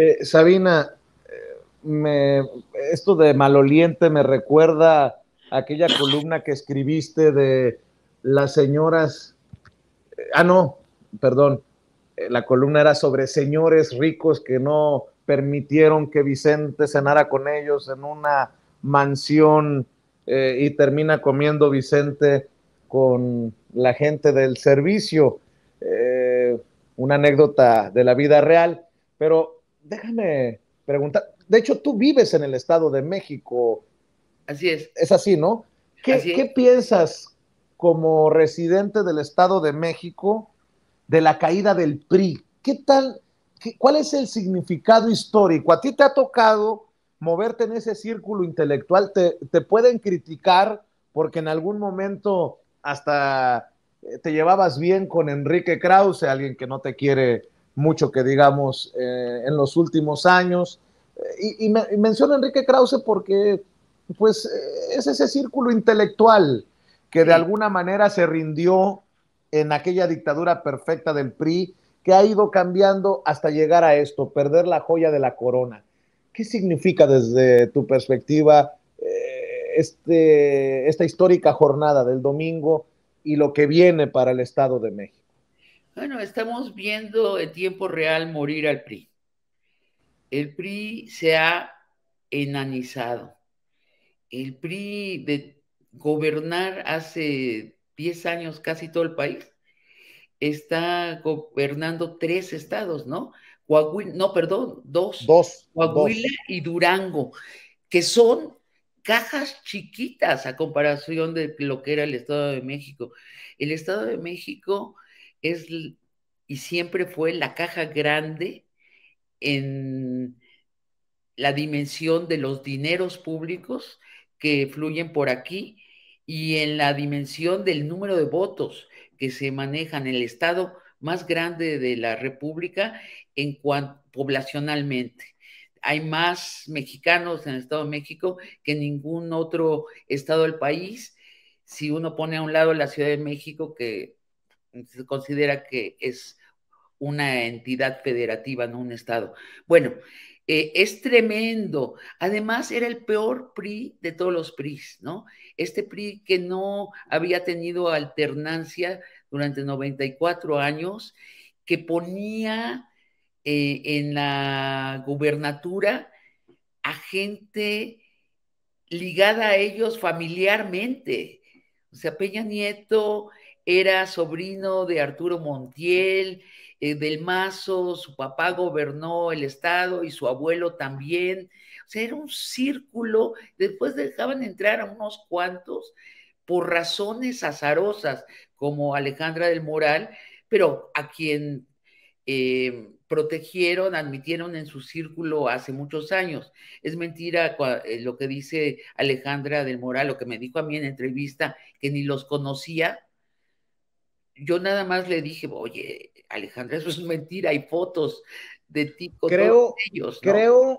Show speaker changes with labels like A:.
A: Eh, Sabina, eh, esto de maloliente me recuerda aquella columna que escribiste de las señoras. Eh, ah, no, perdón. La columna era sobre señores ricos que no permitieron que Vicente cenara con ellos en una mansión y termina comiendo Vicente con la gente del servicio. una anécdota de la vida real. Pero déjame preguntar. De hecho, tú vives en el Estado de México. Así es. Es así, ¿no? ¿Qué, piensas como residente del Estado de México de la caída del PRI? ¿Qué tal? ¿Cuál es el significado histórico? A ti te ha tocado moverte en ese círculo intelectual. Te, te pueden criticar porque en algún momento hasta eh, te llevabas bien con Enrique Krause, alguien que no te quiere mucho que digamos eh, en los últimos años. Eh, y, me, menciono Enrique Krause porque pues eh, es ese círculo intelectual que de alguna manera se rindió en aquella dictadura perfecta del PRI, que ha ido cambiando hasta llegar a esto, perder la joya de la corona. ¿Qué significa desde tu perspectiva este, esta histórica jornada del domingo y lo que viene para el Estado de México?
B: Bueno, estamos viendo en tiempo real morir al PRI. El PRI se ha enanizado. El PRI de gobernar hace 10 años casi todo el país está gobernando tres estados, ¿no? Coahuila, no, perdón, dos. Dos. Coahuila y Durango, que son cajas chiquitas a comparación de lo que era el Estado de México. El Estado de México es y siempre fue la caja grande en la dimensión de los dineros públicos que fluyen por aquí y en la dimensión del número de votos que se manejan en el Estado más grande de la República en cuanto poblacionalmente. Hay más mexicanos en el Estado de México que en ningún otro estado del país. Si uno pone a un lado la Ciudad de México, que se considera que es una entidad federativa, no un Estado. Bueno, eh, es tremendo. Además, era el peor PRI de todos los PRIs, ¿no? Este PRI que no había tenido alternancia durante 94 años, que ponía eh, en la gubernatura a gente ligada a ellos familiarmente. O sea, Peña Nieto era sobrino de Arturo Montiel, eh, del Mazo, su papá gobernó el estado y su abuelo también. O sea, era un círculo, después dejaban entrar a unos cuantos por razones azarosas, como Alejandra del Moral, pero a quien eh, protegieron, admitieron en su círculo hace muchos años. Es mentira eh, lo que dice Alejandra del Moral, lo que me dijo a mí en entrevista, que ni los conocía, yo nada más le dije, oye, Alejandra, eso es mentira, hay fotos de ti con ellos. Creo,